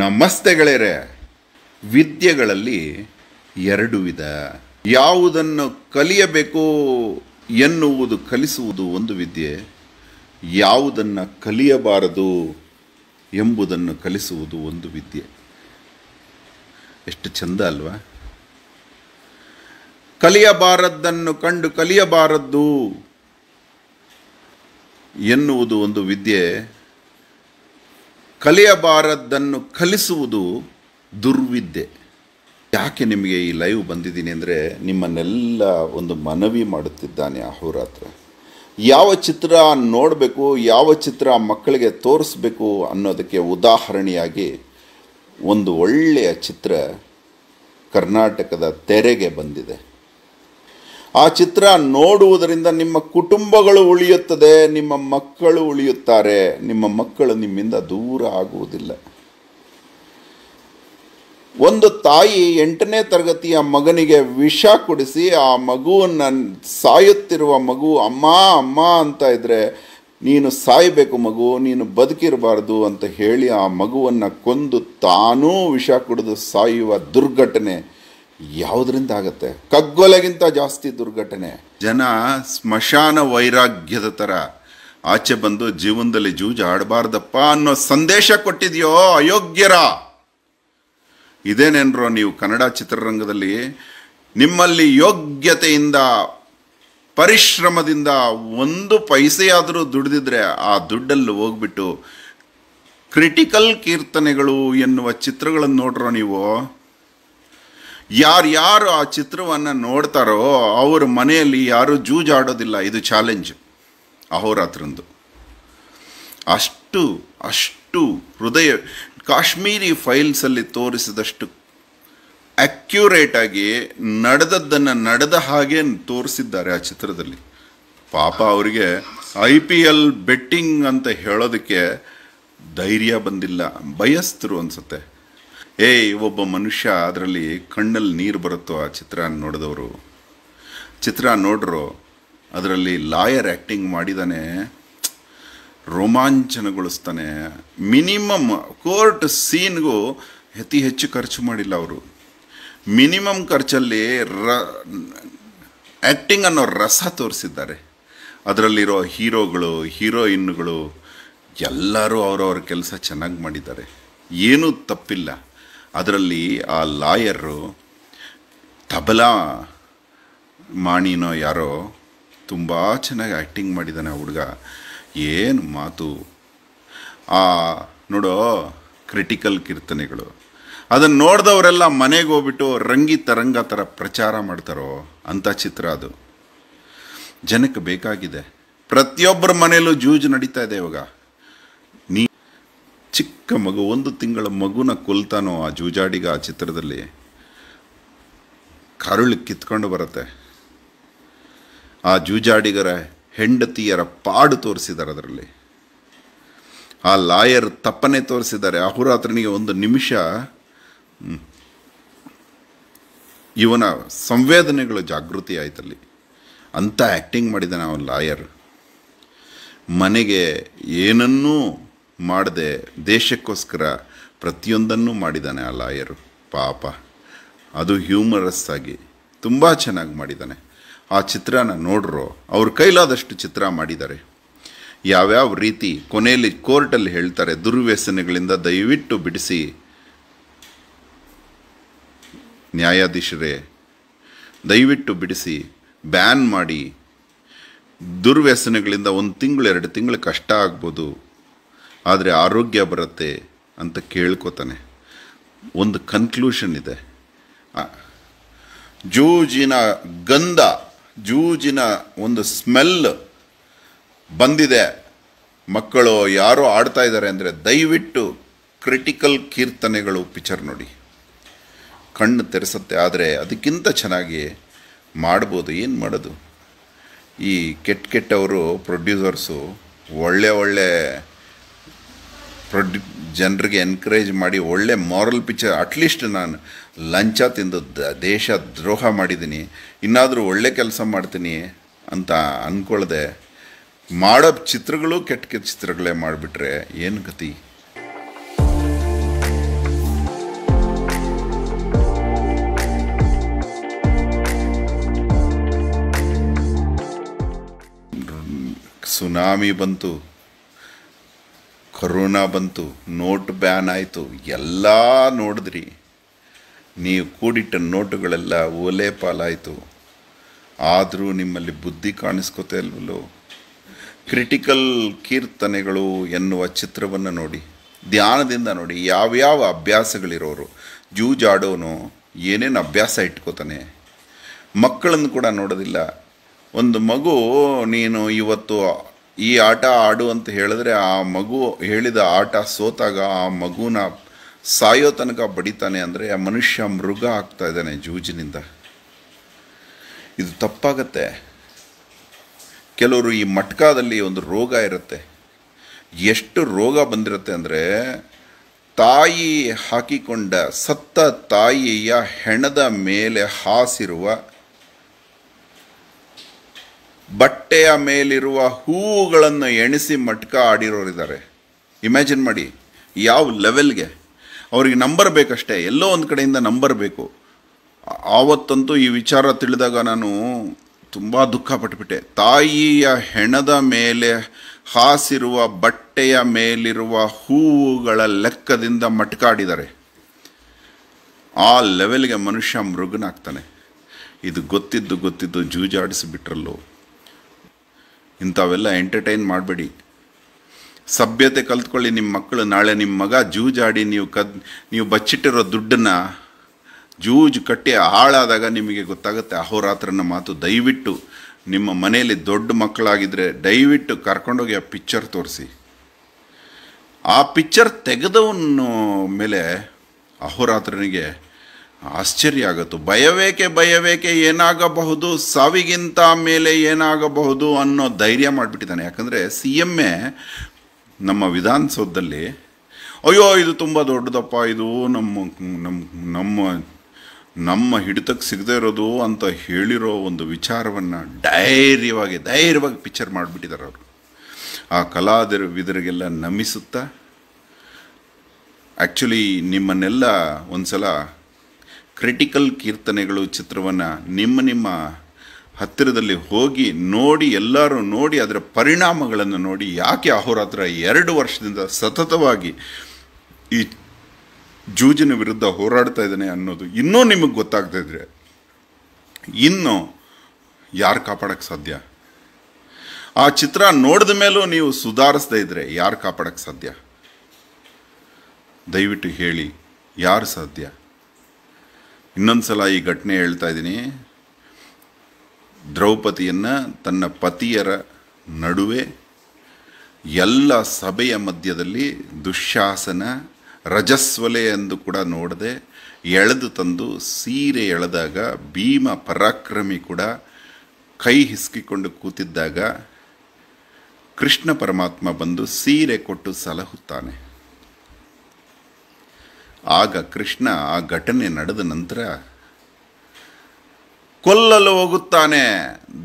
ನಮಸ್ತೆ ಗೆಳೆಯರೆ ವಿದ್ಯೆಗಳಲ್ಲಿ ಎರಡು ವಿಧ ಯಾವುದನ್ನು ಕಲಿಯಬೇಕು ಎನ್ನುವುದು ಕಲಿಸುವುದು ಒಂದು ವಿದ್ಯೆ ಯಾವುದನ್ನು ಕಲಿಯಬಾರದು ಎಂಬುದನ್ನು ಕಲಿಸುವುದು ಒಂದು ವಿದ್ಯೆ ಎಷ್ಟು ಚಂದ ಅಲ್ವಾ ಕಲಿಯಬಾರದ್ದನ್ನು ಕಂಡು ಕಲಿಯಬಾರದ್ದು ಎನ್ನುವುದು ಒಂದು ವಿದ್ಯೆ ಕಲಿಯಬಾರದ್ದನ್ನು ಕಲಿಸುವುದು ದುರ್ವಿದ್ಯೆ ಯಾಕೆ ನಿಮಗೆ ಈ ಲೈವ್ ಬಂದಿದ್ದೀನಿ ಅಂದರೆ ನಿಮ್ಮನ್ನೆಲ್ಲ ಒಂದು ಮನವಿ ಮಾಡುತ್ತಿದ್ದಾನೆ ಅಹೋರಾತ್ರ ಯಾವ ಚಿತ್ರ ನೋಡಬೇಕು ಯಾವ ಚಿತ್ರ ಮಕ್ಕಳಿಗೆ ತೋರಿಸ್ಬೇಕು ಅನ್ನೋದಕ್ಕೆ ಉದಾಹರಣೆಯಾಗಿ ಒಂದು ಒಳ್ಳೆಯ ಚಿತ್ರ ಕರ್ನಾಟಕದ ತೆರೆಗೆ ಬಂದಿದೆ ಆ ಚಿತ್ರ ನೋಡುವುದರಿಂದ ನಿಮ್ಮ ಕುಟುಂಬಗಳು ಉಳಿಯುತ್ತದೆ ನಿಮ್ಮ ಮಕ್ಕಳು ಉಳಿಯುತ್ತಾರೆ ನಿಮ್ಮ ಮಕ್ಕಳು ನಿಮ್ಮಿಂದ ದೂರ ಆಗುವುದಿಲ್ಲ ಒಂದು ತಾಯಿ ಎಂಟನೇ ತರಗತಿಯ ಮಗನಿಗೆ ವಿಷ ಕುಡಿಸಿ ಆ ಮಗುವನ್ನು ಸಾಯುತ್ತಿರುವ ಮಗು ಅಮ್ಮ ಅಮ್ಮ ಅಂತ ಇದ್ದರೆ ನೀನು ಸಾಯಬೇಕು ಮಗು ನೀನು ಬದುಕಿರಬಾರ್ದು ಅಂತ ಹೇಳಿ ಆ ಮಗುವನ್ನು ಕೊಂದು ತಾನೂ ವಿಷ ಕುಡಿದು ಸಾಯುವ ದುರ್ಘಟನೆ ಯಾವುದರಿಂದ ಆಗುತ್ತೆ ಕಗ್ಗೊಲೆಗಿಂತ ಜಾಸ್ತಿ ದುರ್ಘಟನೆ ಜನ ಸ್ಮಶಾನ ವೈರಾಗ್ಯದ ಥರ ಆಚೆ ಬಂದು ಜೀವನದಲ್ಲಿ ಜೂಜು ಆಡಬಾರ್ದಪ್ಪ ಅನ್ನೋ ಸಂದೇಶ ಕೊಟ್ಟಿದೆಯೋ ಅಯೋಗ್ಯರ ಇದೇನೇನ್ರೋ ನೀವು ಕನ್ನಡ ಚಿತ್ರರಂಗದಲ್ಲಿ ನಿಮ್ಮಲ್ಲಿ ಯೋಗ್ಯತೆಯಿಂದ ಪರಿಶ್ರಮದಿಂದ ಒಂದು ಪೈಸೆಯಾದರೂ ದುಡಿದಿದ್ರೆ ಆ ದುಡ್ಡಲ್ಲಿ ಹೋಗ್ಬಿಟ್ಟು ಕ್ರಿಟಿಕಲ್ ಕೀರ್ತನೆಗಳು ಎನ್ನುವ ಚಿತ್ರಗಳನ್ನು ನೋಡ್ರೋ ನೀವು ಯಾರ್ಯಾರು ಆ ಚಿತ್ರವನ್ನು ನೋಡ್ತಾರೋ ಅವ್ರ ಮನೆಯಲ್ಲಿ ಯಾರೂ ಜೂಜಾಡೋದಿಲ್ಲ ಇದು ಚಾಲೆಂಜ್ ಅಹೋರಾತ್ರಂದು ಅಷ್ಟು ಅಷ್ಟು ಹೃದಯ ಕಾಶ್ಮೀರಿ ಫೈಲ್ಸಲ್ಲಿ ತೋರಿಸಿದಷ್ಟು ಅಕ್ಯುರೇಟಾಗಿ ನಡೆದದ್ದನ್ನು ನಡೆದ ಹಾಗೆ ತೋರಿಸಿದ್ದಾರೆ ಆ ಚಿತ್ರದಲ್ಲಿ ಪಾಪ ಅವರಿಗೆ ಐ ಪಿ ಎಲ್ ಬೆಟ್ಟಿಂಗ್ ಅಂತ ಹೇಳೋದಕ್ಕೆ ಧೈರ್ಯ ಬಂದಿಲ್ಲ ಬಯಸ್ತರು ಅನಿಸುತ್ತೆ ಏಯ್ ಒಬ್ಬ ಮನುಷ್ಯ ಅದರಲ್ಲಿ ಕಣ್ಣಲ್ಲಿ ನೀರು ಬರುತ್ತೋ ಆ ಚಿತ್ರ ನೋಡಿದವರು ಚಿತ್ರ ನೋಡ್ರು ಅದರಲ್ಲಿ ಲಾಯರ್ ಆ್ಯಕ್ಟಿಂಗ್ ಮಾಡಿದಾನೆ ರೋಮಾಂಚನಗೊಳಿಸ್ತಾನೆ ಮಿನಿಮಮ್ ಕೋರ್ಟ್ ಸೀನ್ಗೂ ಅತಿ ಹೆಚ್ಚು ಖರ್ಚು ಮಾಡಿಲ್ಲ ಅವರು ಮಿನಿಮಮ್ ಖರ್ಚಲ್ಲಿ ರ ಆ್ಯಕ್ಟಿಂಗ್ ಅನ್ನೋ ರಸ ತೋರಿಸಿದ್ದಾರೆ ಅದರಲ್ಲಿರೋ ಹೀರೋಗಳು ಹೀರೋಯಿನ್ಗಳು ಎಲ್ಲರೂ ಅವರವ್ರ ಕೆಲಸ ಚೆನ್ನಾಗಿ ಮಾಡಿದ್ದಾರೆ ಏನೂ ತಪ್ಪಿಲ್ಲ ಅದರಲ್ಲಿ ಆ ಲಾಯರು ತಬಲಾ ಮಾಣಿನೋ ಯಾರೋ ತುಂಬ ಚೆನ್ನಾಗಿ ಆ್ಯಕ್ಟಿಂಗ್ ಮಾಡಿದ್ದಾನೆ ಆ ಹುಡುಗ ಏನು ಮಾತು ಆ ನೋಡೋ ಕ್ರಿಟಿಕಲ್ ಕೀರ್ತನೆಗಳು ಅದನ್ನು ನೋಡಿದವರೆಲ್ಲ ಮನೆಗೆ ಹೋಗ್ಬಿಟ್ಟು ರಂಗಿ ತರಂಗ ಥರ ಪ್ರಚಾರ ಮಾಡ್ತಾರೋ ಅಂಥ ಚಿತ್ರ ಅದು ಜನಕ್ಕೆ ಬೇಕಾಗಿದೆ ಪ್ರತಿಯೊಬ್ಬರ ಮನೆಯಲ್ಲೂ ಜೂಜು ನಡೀತಾ ಇದೆ ಇವಾಗ ಚಿಕ್ಕ ಮಗು ಒಂದು ತಿಂಗಳ ಮಗುನ ಕೊಲ್ತಾನೋ ಆ ಜೂಜಾಡಿಗ ಆ ಚಿತ್ರದಲ್ಲಿ ಕರುಳು ಕಿತ್ಕೊಂಡು ಬರುತ್ತೆ ಆ ಜೂಜಾಡಿಗರ ಹೆಂಡತಿಯರ ಪಾಡು ತೋರಿಸಿದ್ದಾರೆ ಅದರಲ್ಲಿ ಆ ಲಾಯರ್ ತಪ್ಪನೆ ತೋರಿಸಿದ್ದಾರೆ ಅಹುರಾತ್ರನಿಗೆ ಒಂದು ನಿಮಿಷ ಇವನ ಸಂವೇದನೆಗಳು ಜಾಗೃತಿ ಆಯ್ತಲ್ಲಿ ಅಂತ ಆ್ಯಕ್ಟಿಂಗ್ ಮಾಡಿದ್ದಾನೆ ಅವನು ಲಾಯರ್ ಮನೆಗೆ ಏನನ್ನೂ ಮಾಡದೆ ದೇಶಕ್ಕೋಸ್ಕರ ಪ್ರತಿಯೊಂದನ್ನು ಮಾಡಿದ್ದಾನೆ ಆ ಲಾಯರು ಪಾಪ ಅದು ಹ್ಯೂಮರಸ್ ಆಗಿ ತುಂಬ ಚೆನ್ನಾಗಿ ಮಾಡಿದ್ದಾನೆ ಆ ಚಿತ್ರನ ನೋಡ್ರೋ ಅವ್ರ ಕೈಲಾದಷ್ಟು ಚಿತ್ರ ಮಾಡಿದ್ದಾರೆ ಯಾವ್ಯಾವ ರೀತಿ ಕೊನೆಯಲ್ಲಿ ಕೋರ್ಟಲ್ಲಿ ಹೇಳ್ತಾರೆ ದುರ್ವ್ಯಸನಗಳಿಂದ ದಯವಿಟ್ಟು ಬಿಡಿಸಿ ನ್ಯಾಯಾಧೀಶರೇ ದಯವಿಟ್ಟು ಬಿಡಿಸಿ ಬ್ಯಾನ್ ಮಾಡಿ ದುರ್ವ್ಯಸನಗಳಿಂದ ಒಂದು ತಿಂಗಳು ಎರಡು ತಿಂಗಳು ಕಷ್ಟ ಆಗ್ಬೋದು ಆದರೆ ಆರೋಗ್ಯ ಬರುತ್ತೆ ಅಂತ ಕೇಳ್ಕೊತಾನೆ ಒಂದು ಕನ್ಕ್ಲೂಷನ್ ಇದೆ ಜೂಜಿನ ಗಂಧ ಜೂಜಿನ ಒಂದು ಸ್ಮೆಲ್ ಬಂದಿದೆ ಮಕ್ಕಳು ಯಾರೋ ಆಡ್ತಾ ಇದ್ದಾರೆ ಅಂದರೆ ದಯವಿಟ್ಟು ಕ್ರಿಟಿಕಲ್ ಕೀರ್ತನೆಗಳು ಪಿಚ್ಚರ್ ನೋಡಿ ಕಣ್ಣು ತೆರೆಸುತ್ತೆ ಆದರೆ ಅದಕ್ಕಿಂತ ಚೆನ್ನಾಗಿ ಮಾಡ್ಬೋದು ಏನು ಮಾಡೋದು ಈ ಕೆಟ್ಟ ಕೆಟ್ಟವರು ಪ್ರೊಡ್ಯೂಸರ್ಸು ಒಳ್ಳೆ ಒಳ್ಳೆ ಪ್ರೊಡ್ಯೂ ಜನರಿಗೆ ಎನ್ಕರೇಜ್ ಮಾಡಿ ಒಳ್ಳೆ ಮಾರಲ್ ಪಿಕ್ಚರ್ ಅಟ್ಲೀಸ್ಟ್ ನಾನು ಲಂಚ ತಿಂದು ದೇಶ ದ್ರೋಹ ಮಾಡಿದ್ದೀನಿ ಇನ್ನಾದರೂ ಒಳ್ಳೆ ಕೆಲಸ ಮಾಡ್ತೀನಿ ಅಂತ ಅಂದ್ಕೊಳ್ಳದೆ ಮಾಡೋ ಚಿತ್ರಗಳು ಕೆಟ್ಟ ಕೆಟ್ಟ ಚಿತ್ರಗಳೇ ಮಾಡಿಬಿಟ್ರೆ ಏನು ಗತಿ ಸುನಾಮಿ ಬಂತು ಕರೋನಾ ಬಂತು ನೋಟ್ ಬ್ಯಾನ್ ಆಯಿತು ಎಲ್ಲ ನೋಡಿದ್ರಿ ನೀವು ಕೂಡಿಟ್ಟ ನೋಟುಗಳೆಲ್ಲ ಓಲೆ ಪಾಲಾಯಿತು ಆದರೂ ನಿಮ್ಮಲ್ಲಿ ಬುದ್ಧಿ ಕಾಣಿಸ್ಕೋತೆ ಅಲ್ವಲ್ಲು ಕ್ರಿಟಿಕಲ್ ಕೀರ್ತನೆಗಳು ಎನ್ನುವ ಚಿತ್ರವನ್ನು ನೋಡಿ ಧ್ಯಾನದಿಂದ ನೋಡಿ ಯಾವ್ಯಾವ ಅಭ್ಯಾಸಗಳಿರೋರು ಜೂಜಾಡೋನು ಏನೇನು ಅಭ್ಯಾಸ ಇಟ್ಕೋತಾನೆ ಮಕ್ಕಳನ್ನು ಕೂಡ ನೋಡೋದಿಲ್ಲ ಒಂದು ಮಗು ನೀನು ಇವತ್ತು ಈ ಆಟ ಆಡು ಅಂತ ಹೇಳಿದ್ರೆ ಆ ಮಗು ಹೇಳಿದ ಆಟ ಸೋತಾಗ ಆ ಮಗುನ ಸಾಯೋ ತನಕ ಬಡಿತಾನೆ ಅಂದರೆ ಆ ಮನುಷ್ಯ ಮೃಗ ಆಗ್ತಾ ಇದ್ದಾನೆ ಜೂಜಿನಿಂದ ಇದು ತಪ್ಪಾಗತ್ತೆ ಕೆಲವರು ಈ ಮಟ್ಕಾದಲ್ಲಿ ಒಂದು ರೋಗ ಇರುತ್ತೆ ಎಷ್ಟು ರೋಗ ಬಂದಿರುತ್ತೆ ಅಂದರೆ ತಾಯಿ ಹಾಕಿಕೊಂಡ ಸತ್ತ ತಾಯಿಯ ಹೆಣದ ಮೇಲೆ ಹಾಸಿರುವ ಬಟ್ಟೆಯ ಮೇಲಿರುವ ಹೂವುಗಳನ್ನು ಎಣಿಸಿ ಮಟ್ಕ ಆಡಿರೋರಿದ್ದಾರೆ ಇಮ್ಯಾಜಿನ್ ಮಾಡಿ ಯಾವ ಲೆವೆಲ್ಗೆ ಅವರಿಗೆ ನಂಬರ್ ಬೇಕಷ್ಟೇ ಎಲ್ಲೋ ಒಂದು ಕಡೆಯಿಂದ ನಂಬರ್ ಬೇಕು ಆವತ್ತಂತೂ ಈ ವಿಚಾರ ತಿಳಿದಾಗ ನಾನು ತುಂಬ ದುಃಖ ಪಟ್ಬಿಟ್ಟೆ ತಾಯಿಯ ಹೆಣದ ಮೇಲೆ ಹಾಸಿರುವ ಬಟ್ಟೆಯ ಮೇಲಿರುವ ಹೂವುಗಳ ಲೆಕ್ಕದಿಂದ ಮಟ್ಕಾಡಿದ್ದಾರೆ ಆ ಲೆವೆಲ್ಗೆ ಮನುಷ್ಯ ಮೃಗನಾಗ್ತಾನೆ ಇದು ಗೊತ್ತಿದ್ದು ಗೊತ್ತಿದ್ದು ಜೂಜಾಡಿಸಿಬಿಟ್ರಲ್ಲೋ ಇಂಥವೆಲ್ಲ ಎಂಟರ್ಟೈನ್ ಮಾಡಬೇಡಿ ಸಭ್ಯತೆ ಕಲ್ತ್ಕೊಳ್ಳಿ ನಿಮ್ಮ ಮಕ್ಕಳು ನಾಳೆ ನಿಮ್ಮ ಮಗ ಜೂಜಾಡಿ ನೀವು ಕದ್ ನೀವು ಬಚ್ಚಿಟ್ಟಿರೋ ದುಡ್ಡನ್ನು ಜೂಜು ಕಟ್ಟಿ ಹಾಳಾದಾಗ ನಿಮಗೆ ಗೊತ್ತಾಗುತ್ತೆ ಅಹೋರಾತ್ರನ ಮಾತು ದಯವಿಟ್ಟು ನಿಮ್ಮ ಮನೆಯಲ್ಲಿ ದೊಡ್ಡ ಮಕ್ಕಳಾಗಿದ್ದರೆ ದಯವಿಟ್ಟು ಕರ್ಕೊಂಡೋಗಿ ಆ ಪಿಕ್ಚರ್ ತೋರಿಸಿ ಆ ಪಿಕ್ಚರ್ ತೆಗೆದವನ ಮೇಲೆ ಅಹೋರಾತ್ರನಿಗೆ ಆಶ್ಚರ್ಯ ಆಗುತ್ತೆ ಭಯವೇಕೆ ಭಯವೇಕೆ ಏನಾಗಬಹುದು ಸಾವಿಗಿಂತ ಮೇಲೆ ಏನಾಗಬಹುದು ಅನ್ನೋ ಧೈರ್ಯ ಮಾಡಿಬಿಟ್ಟಿದ್ದಾನೆ ಯಾಕಂದರೆ ಸಿ ಎಮ್ ಎ ನಮ್ಮ ವಿಧಾನಸೌಧದಲ್ಲಿ ಅಯ್ಯೋ ಇದು ತುಂಬ ದೊಡ್ಡದಪ್ಪ ಇದು ನಮ್ಮ ನಮ್ಮ ನಮ್ಮ ನಮ್ಮ ಹಿಡಿತಕ್ಕೆ ಸಿಗದೇ ಇರೋದು ಅಂತ ಹೇಳಿರೋ ಒಂದು ವಿಚಾರವನ್ನು ಧೈರ್ಯವಾಗಿ ಧೈರ್ಯವಾಗಿ ಪಿಕ್ಚರ್ ಮಾಡಿಬಿಟ್ಟಿದ್ದಾರೆ ಅವರು ಆ ಕಲಾದಿರ ವಿದರಿಗೆಲ್ಲ ನಮಿಸುತ್ತಾ ಆ್ಯಕ್ಚುಲಿ ನಿಮ್ಮನ್ನೆಲ್ಲ ಒಂದು ಸಲ ಕ್ರಿಟಿಕಲ್ ಕೀರ್ತನೆಗಳು ಚಿತ್ರವನ್ನು ನಿಮ್ಮ ನಿಮ್ಮ ಹತ್ತಿರದಲ್ಲಿ ಹೋಗಿ ನೋಡಿ ಎಲ್ಲರೂ ನೋಡಿ ಅದರ ಪರಿಣಾಮಗಳನ್ನು ನೋಡಿ ಯಾಕೆ ಅಹೋರಾತ್ರ ಎರಡು ವರ್ಷದಿಂದ ಸತತವಾಗಿ ಈ ಜೂಜಿನ ವಿರುದ್ಧ ಹೋರಾಡ್ತಾ ಇದ್ದಾನೆ ಅನ್ನೋದು ಇನ್ನೂ ನಿಮಗೆ ಗೊತ್ತಾಗ್ತಾ ಇದ್ರೆ ಇನ್ನು ಯಾರು ಕಾಪಾಡೋಕ್ಕೆ ಸಾಧ್ಯ ಆ ಚಿತ್ರ ನೋಡಿದ ಮೇಲೂ ನೀವು ಸುಧಾರಿಸ್ತಾ ಇದ್ದರೆ ಯಾರು ಕಾಪಾಡೋಕ್ಕೆ ಸಾಧ್ಯ ದಯವಿಟ್ಟು ಹೇಳಿ ಯಾರು ಸಾಧ್ಯ ಇನ್ನೊಂದು ಸಲ ಈ ಘಟನೆ ಹೇಳ್ತಾ ಇದ್ದೀನಿ ದ್ರೌಪದಿಯನ್ನು ತನ್ನ ಪತಿಯರ ನಡುವೆ ಎಲ್ಲ ಸಭೆಯ ಮಧ್ಯದಲ್ಲಿ ದುಶ್ಯಾಸನ ರಜಸ್ವಲೆ ಎಂದು ಕೂಡ ನೋಡದೆ ಎಳೆದು ತಂದು ಸೀರೆ ಎಳೆದಾಗ ಭೀಮ ಪರಾಕ್ರಮಿ ಕೂಡ ಕೈ ಹಿಸ್ಕಿಕೊಂಡು ಕೂತಿದ್ದಾಗ ಕೃಷ್ಣ ಪರಮಾತ್ಮ ಬಂದು ಸೀರೆ ಕೊಟ್ಟು ಸಲಹುತ್ತಾನೆ ಆಗ ಕೃಷ್ಣ ಆ ಘಟನೆ ನಡೆದ ನಂತರ ಕೊಲ್ಲಲು ಹೋಗುತ್ತಾನೆ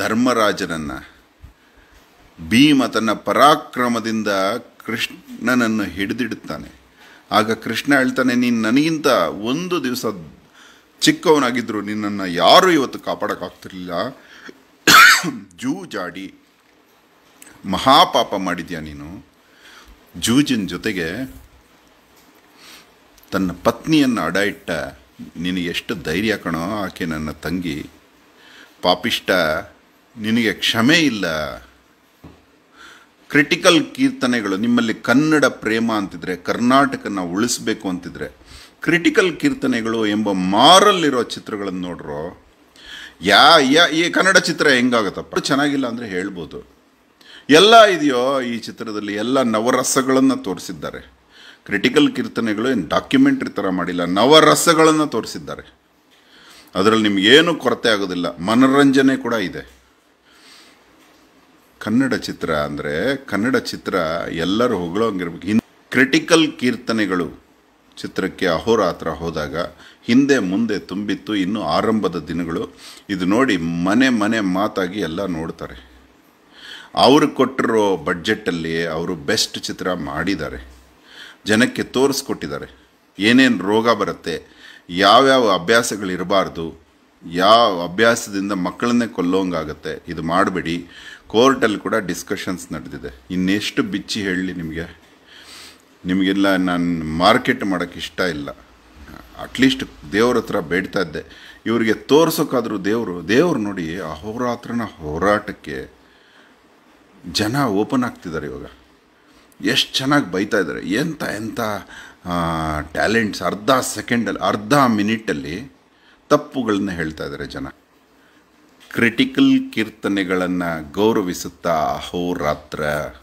ಧರ್ಮರಾಜನನ್ನು ಭೀಮ ತನ್ನ ಪರಾಕ್ರಮದಿಂದ ಕೃಷ್ಣನನ್ನು ಹಿಡಿದಿಡುತ್ತಾನೆ ಆಗ ಕೃಷ್ಣ ಹೇಳ್ತಾನೆ ನೀನು ನನಗಿಂತ ಒಂದು ದಿವಸ ಚಿಕ್ಕವನಾಗಿದ್ದರು ನಿನ್ನನ್ನು ಯಾರೂ ಇವತ್ತು ಕಾಪಾಡೋಕ್ಕಾಗ್ತಿರ್ಲಿಲ್ಲ ಜೂಜಾಡಿ ಮಹಾಪಾಪ ಮಾಡಿದ್ಯಾ ನೀನು ಜೂಜಿನ ಜೊತೆಗೆ ತನ್ನ ಪತ್ನಿಯನ್ನು ಅಡ ಇಟ್ಟ ನಿನಗೆ ಎಷ್ಟು ಧೈರ್ಯ ಕಣೋ ಆಕೆ ನನ್ನ ತಂಗಿ ಪಾಪಿಷ್ಟ ನಿನಗೆ ಕ್ಷಮೆ ಇಲ್ಲ ಕ್ರಿಟಿಕಲ್ ಕೀರ್ತನೆಗಳು ನಿಮ್ಮಲ್ಲಿ ಕನ್ನಡ ಪ್ರೇಮ ಅಂತಿದ್ರೆ ಕರ್ನಾಟಕನ ಉಳಿಸ್ಬೇಕು ಅಂತಿದ್ರೆ ಕ್ರಿಟಿಕಲ್ ಕೀರ್ತನೆಗಳು ಎಂಬ ಮಾರಲ್ಲಿರೋ ಚಿತ್ರಗಳನ್ನು ನೋಡ್ರೋ ಯಾ ಯಾ ಈ ಕನ್ನಡ ಚಿತ್ರ ಹೆಂಗಾಗತ್ತಪ್ಪ ಚೆನ್ನಾಗಿಲ್ಲ ಅಂದರೆ ಹೇಳ್ಬೋದು ಎಲ್ಲ ಇದೆಯೋ ಈ ಚಿತ್ರದಲ್ಲಿ ಎಲ್ಲ ನವರಸಗಳನ್ನು ತೋರಿಸಿದ್ದಾರೆ ಕ್ರಿಟಿಕಲ್ ಕೀರ್ತನೆಗಳು ಏನು ಡಾಕ್ಯುಮೆಂಟ್ರಿ ಥರ ಮಾಡಿಲ್ಲ ನವರಸಗಳನ್ನು ತೋರಿಸಿದ್ದಾರೆ ಅದರಲ್ಲಿ ನಿಮಗೇನು ಕೊರತೆ ಆಗೋದಿಲ್ಲ ಮನೋರಂಜನೆ ಕೂಡ ಇದೆ ಕನ್ನಡ ಚಿತ್ರ ಅಂದರೆ ಕನ್ನಡ ಚಿತ್ರ ಎಲ್ಲರೂ ಹೊಗಳೋಂಗಿರ್ಬೇಕು ಹಿಂದೆ ಕ್ರಿಟಿಕಲ್ ಕೀರ್ತನೆಗಳು ಚಿತ್ರಕ್ಕೆ ಅಹೋರಾತ್ರ ಹೋದಾಗ ಹಿಂದೆ ಮುಂದೆ ತುಂಬಿತ್ತು ಇನ್ನು ಆರಂಭದ ದಿನಗಳು ಇದು ನೋಡಿ ಮನೆ ಮನೆ ಮಾತಾಗಿ ಎಲ್ಲ ನೋಡ್ತಾರೆ ಅವರು ಕೊಟ್ಟಿರೋ ಬಡ್ಜೆಟಲ್ಲಿ ಅವರು ಬೆಸ್ಟ್ ಚಿತ್ರ ಮಾಡಿದ್ದಾರೆ ಜನಕ್ಕೆ ತೋರಿಸ್ಕೊಟ್ಟಿದ್ದಾರೆ ಏನೇನು ರೋಗ ಬರುತ್ತೆ ಯಾವ್ಯಾವ ಅಭ್ಯಾಸಗಳಿರಬಾರ್ದು ಯಾವ ಅಭ್ಯಾಸದಿಂದ ಮಕ್ಕಳನ್ನೇ ಕೊಲ್ಲೋಂಗಾಗತ್ತೆ ಇದು ಮಾಡಬೇಡಿ ಕೋರ್ಟಲ್ಲಿ ಕೂಡ ಡಿಸ್ಕಷನ್ಸ್ ನಡೆದಿದೆ ಇನ್ನೆಷ್ಟು ಬಿಚ್ಚಿ ಹೇಳಿ ನಿಮಗೆ ನಿಮಗೆಲ್ಲ ನಾನು ಮಾರ್ಕೆಟ್ ಮಾಡೋಕ್ಕೆ ಇಷ್ಟ ಇಲ್ಲ ಅಟ್ಲೀಸ್ಟ್ ದೇವ್ರ ಹತ್ರ ಬೇಡ್ತಾ ಇದ್ದೆ ಇವರಿಗೆ ತೋರ್ಸೋಕ್ಕಾದರೂ ದೇವರು ದೇವರು ನೋಡಿ ಅಹೋರಾತ್ರನ ಹೋರಾಟಕ್ಕೆ ಜನ ಓಪನ್ ಆಗ್ತಿದ್ದಾರೆ ಇವಾಗ ಎಷ್ಟು ಚೆನ್ನಾಗಿ ಬೈತಾ ಇದ್ದಾರೆ ಎಂಥ ಎಂಥ ಟ್ಯಾಲೆಂಟ್ಸ್ ಅರ್ಧ ಸೆಕೆಂಡಲ್ಲಿ ಅರ್ಧ ಮಿನಿಟಲ್ಲಿ ತಪ್ಪುಗಳನ್ನ ಹೇಳ್ತಾ ಇದ್ದಾರೆ ಜನ ಕ್ರಿಟಿಕಲ್ ಕೀರ್ತನೆಗಳನ್ನು ಗೌರವಿಸುತ್ತಾ ಅಹೋರಾತ್ರ